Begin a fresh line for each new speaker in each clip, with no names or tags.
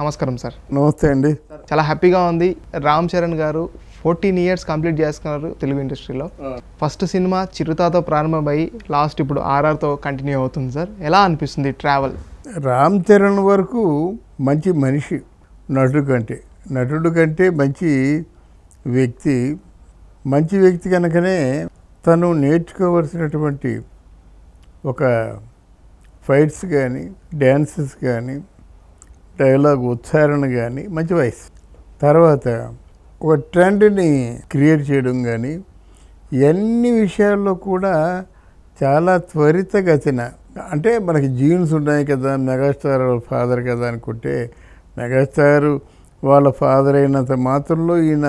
నమస్కారం సార్ నమస్తే అండి చాలా హ్యాపీగా ఉంది రామ్ చరణ్ గారు ఫోర్టీన్ ఇయర్స్ కంప్లీట్ చేసుకున్నారు తెలుగు ఇండస్ట్రీలో ఫస్ట్ సినిమా చిరుతాతో ప్రారంభమై లాస్ట్ ఇప్పుడు ఆర్ఆర్తో కంటిన్యూ అవుతుంది సార్ ఎలా అనిపిస్తుంది ట్రావెల్ రామ్ చరణ్ వరకు మంచి మనిషి నటుడు కంటే నటుడు కంటే మంచి వ్యక్తి మంచి వ్యక్తి కనుకనే తను నేర్చుకోవలసినటువంటి ఒక ఫైట్స్ కానీ డ్యాన్సెస్ కానీ డైలాగ్ ఉచ్చారణ కానీ మంచి వయసు తర్వాత ఒక ట్రెండ్ని క్రియేట్ చేయడం కానీ ఎన్ని విషయాల్లో కూడా చాలా త్వరితగతిన అంటే మనకి జీన్స్ ఉన్నాయి కదా మెగాస్టార్ వాళ్ళ ఫాదర్ కదా అనుకుంటే మెగాస్టార్ వాళ్ళ ఫాదర్ అయినంత మాత్రంలో ఈయన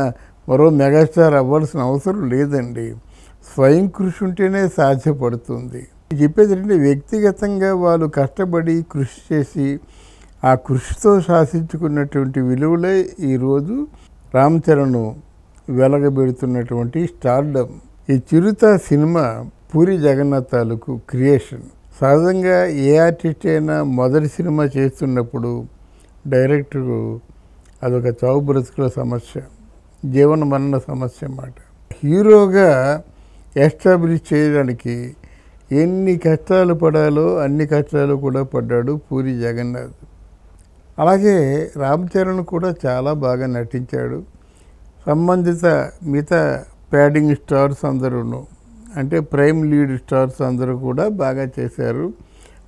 మరో మెగాస్టార్ అవ్వాల్సిన అవసరం లేదండి స్వయం కృషి ఉంటేనే సాధ్యపడుతుంది చెప్పేది అంటే వ్యక్తిగతంగా వాళ్ళు కష్టపడి కృషి చేసి ఆ కృషితో శాసించుకున్నటువంటి విలువలే ఈరోజు రామ్చరణ్ వెలగబెడుతున్నటువంటి స్టార్డమ్ ఈ చిరుత సినిమా పూరి జగన్నాథ్ తాలూకు క్రియేషన్ సహజంగా ఏ ఆర్టిస్ట్ అయినా మొదటి సినిమా చేస్తున్నప్పుడు డైరెక్టరు అదొక చావు బ్రతుకుల సమస్య జీవన మరణ సమస్య అన్నమాట హీరోగా ఎస్టాబ్లిష్ చేయడానికి ఎన్ని కష్టాలు పడాలో అన్ని కష్టాలు కూడా పడ్డాడు పూరి జగన్నాథ్ అలాగే రామ్ చరణ్ కూడా చాలా బాగా నటించాడు సంబంధిత మిగతా ప్యాడింగ్ స్టార్స్ అందరూ అంటే ప్రైమ్ లీడ్ స్టార్స్ అందరూ కూడా బాగా చేశారు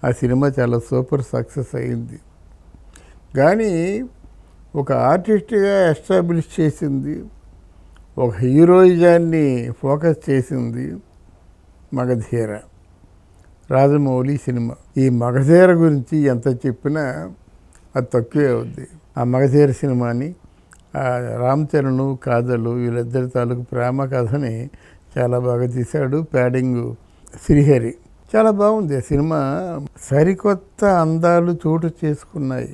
ఆ సినిమా చాలా సూపర్ సక్సెస్ అయింది కానీ ఒక ఆర్టిస్ట్గా ఎస్టాబ్లిష్ చేసింది ఒక హీరోయిజాన్ని ఫోకస్ చేసింది మగధీర రాజమౌళి సినిమా ఈ మగధీర గురించి ఎంత చెప్పినా అది తక్కువే ఉంది ఆ మగధీర సినిమాని రామ్ చరణ్ కాజలు వీళ్ళిద్దరి తాలూకు ప్రేమ కథని చాలా బాగా తీశాడు ప్యాడింగ్ శ్రీహరి చాలా బాగుంది ఆ సినిమా సరికొత్త అందాలు చోటు చేసుకున్నాయి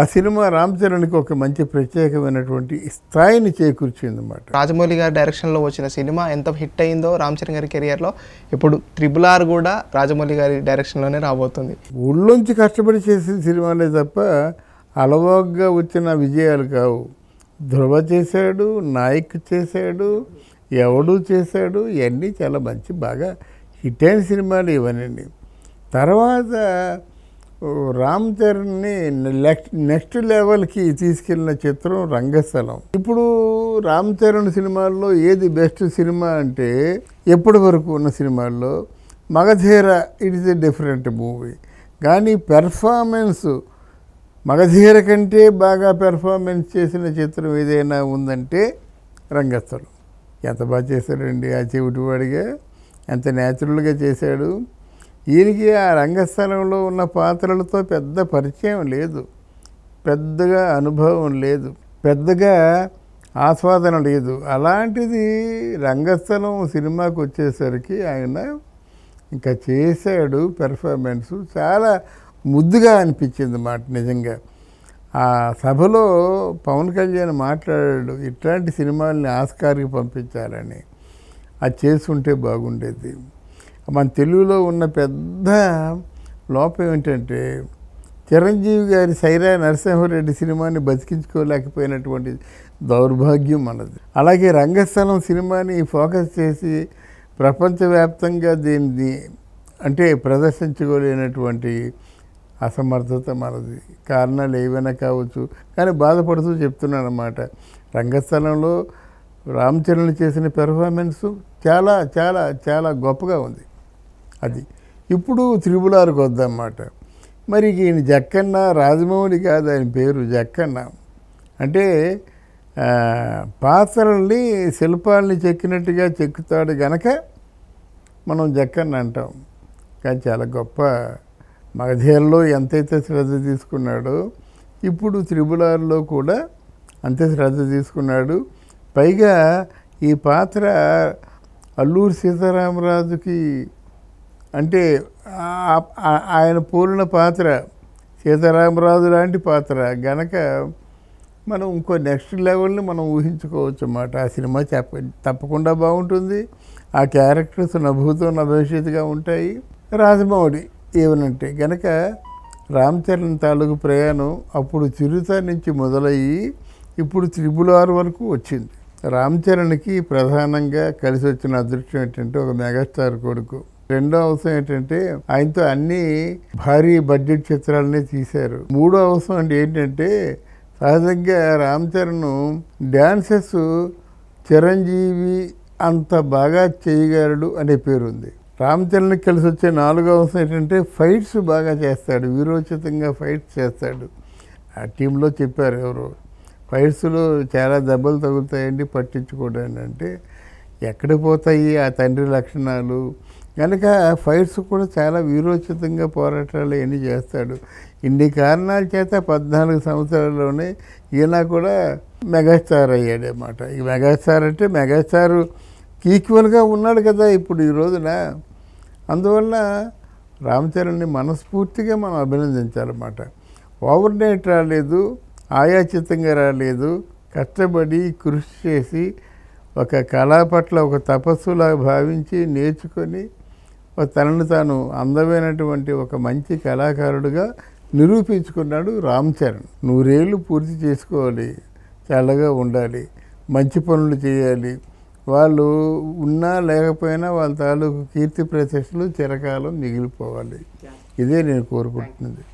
ఆ సినిమా రామ్ చరణ్కి ఒక మంచి ప్రత్యేకమైనటువంటి స్థాయిని చేకూర్చింది అనమాట రాజమౌళి గారి డైరెక్షన్లో వచ్చిన సినిమా ఎంత హిట్ అయిందో రామ్ చరణ్ గారి కెరియర్లో ఇప్పుడు త్రిబుల్ ఆర్ కూడా రాజమౌళి గారి డైరెక్షన్లోనే రాబోతుంది ఊళ్ళోంచి కష్టపడి చేసిన సినిమాలే తప్ప అలవాగ్గా వచ్చిన విజయాలు కావు ధ్రువ చేశాడు నాయక్ చేశాడు ఎవడు చేశాడు ఇవన్నీ చాలా మంచి బాగా హిట్ అయిన సినిమాలు ఇవన్నీ తర్వాత రామ్ చరణ్ని నెక్స్ట్ లెవెల్కి తీసుకెళ్లిన చిత్రం రంగస్థలం ఇప్పుడు రామ్ చరణ్ సినిమాల్లో ఏది బెస్ట్ సినిమా అంటే ఎప్పటి వరకు ఉన్న సినిమాల్లో Magadheera it is a different movie కానీ పెర్ఫార్మెన్స్ మగధీర కంటే బాగా పెర్ఫార్మెన్స్ చేసిన చిత్రం ఏదైనా ఉందంటే రంగస్థలం ఎంత బాగా చేశాడండి ఆ చెవిటివాడిగా ఎంత న్యాచురల్గా చేశాడు ఈయనకి ఆ రంగస్థలంలో ఉన్న పాత్రలతో పెద్ద పరిచయం లేదు పెద్దగా అనుభవం లేదు పెద్దగా ఆస్వాదన లేదు అలాంటిది రంగస్థలం సినిమాకు వచ్చేసరికి ఆయన ఇంకా చేశాడు పెర్ఫార్మెన్స్ చాలా ముద్దుగా అనిపించింది మాట నిజంగా ఆ సభలో పవన్ కళ్యాణ్ మాట్లాడాడు ఇట్లాంటి సినిమాల్ని ఆస్కార్కి పంపించాలని అది చేసుకుంటే బాగుండేది మన తెలుగులో ఉన్న పెద్ద లోపం ఏమిటంటే చిరంజీవి గారి సైరా నరసింహారెడ్డి సినిమాని బతికించుకోలేకపోయినటువంటి దౌర్భాగ్యం మనది అలాగే రంగస్థలం సినిమాని ఫోకస్ చేసి ప్రపంచవ్యాప్తంగా దీన్ని అంటే ప్రదర్శించుకోలేనటువంటి అసమర్థత మనది కారణాలు ఏవైనా కావచ్చు కానీ బాధపడుతూ చెప్తున్నాను అన్నమాట రంగస్థలంలో రామ్ చరణ్ చేసిన పెర్ఫార్మెన్సు చాలా చాలా చాలా గొప్పగా ఉంది అది ఇప్పుడు త్రిపులార్కి వద్దన్నమాట మరి ఈయన జక్కన్న రాజమౌళి కాదు ఆయన పేరు జక్కన్న అంటే పాత్రల్ని శిల్పాలని చెక్కినట్టుగా చెక్కుతాడు గనక మనం జక్కన్న అంటాం కానీ చాలా గొప్ప మగధేర్లో ఎంతైతే శ్రద్ధ తీసుకున్నాడో ఇప్పుడు త్రిబులార్లో కూడా అంతే శ్రద్ధ తీసుకున్నాడు పైగా ఈ పాత్ర అల్లూరు సీతారామరాజుకి అంటే ఆయన పోలిన పాత్ర సీతారామరాజు లాంటి పాత్ర గనక మనం ఇంకో నెక్స్ట్ లెవెల్ని మనం ఊహించుకోవచ్చు అన్నమాట ఆ సినిమా చెప్ప తప్పకుండా బాగుంటుంది ఆ క్యారెక్టర్స్ నభూతం నభవిష్యత్తుగా ఉంటాయి రాజమౌళి ఏమనంటే గనక రామ్ చరణ్ తాలూకు ప్రయాణం అప్పుడు చిరుత నుంచి మొదలయ్యి ఇప్పుడు త్రిబుల్ ఆర్ వరకు వచ్చింది రామ్ చరణ్కి ప్రధానంగా కలిసి వచ్చిన అదృష్టం ఏంటంటే ఒక మెగాస్టార్ కొడుకు రెండో అవసరం ఏంటంటే ఆయనతో అన్ని భారీ బడ్జెట్ చిత్రాలనే తీశారు మూడో అవసరం అంటే ఏంటంటే సహజంగా రామ్ చరణ్ డ్యాన్సెస్ చిరంజీవి అంత బాగా చేయగలడు అనే పేరుంది రామ్ చరణ్కి కలిసి వచ్చే నాలుగో అవసరం ఏంటంటే ఫైట్స్ బాగా చేస్తాడు వీరోచితంగా ఫైట్స్ చేస్తాడు ఆ టీంలో చెప్పారు ఎవరు ఫైట్స్లో చాలా దెబ్బలు తగులుతాయండి పట్టించుకోవడం అంటే ఎక్కడ పోతాయి ఆ తండ్రి లక్షణాలు కనుక ఫైట్స్ కూడా చాలా వీరోచితంగా పోరాటాలు ఎన్ని చేస్తాడు ఇన్ని కారణాల చేత పద్నాలుగు సంవత్సరాల్లోనే ఈయన కూడా మెగాస్టార్ అయ్యాడనమాట ఈ మెగాస్టార్ అంటే మెగాస్టార్ ఈక్వల్గా ఉన్నాడు కదా ఇప్పుడు ఈ రోజున అందువల్ల రామచరణ్ని మనస్ఫూర్తిగా మనం అభినందించాలన్నమాట ఓవర్ నైట్ రాలేదు ఆయాచితంగా రాలేదు కష్టపడి కృషి చేసి ఒక కళా పట్ల ఒక తపస్సులా భావించి నేర్చుకొని తనను తాను అందమైనటువంటి ఒక మంచి కళాకారుడుగా నిరూపించుకున్నాడు రామ్ చరణ్ నూరేళ్ళు పూర్తి చేసుకోవాలి చల్లగా ఉండాలి మంచి పనులు చేయాలి వాళ్ళు ఉన్నా లేకపోయినా వాళ్ళ తాలూకు కీర్తి ప్రతిష్టలు చిరకాలం మిగిలిపోవాలి ఇదే నేను కోరుకుంటున్నది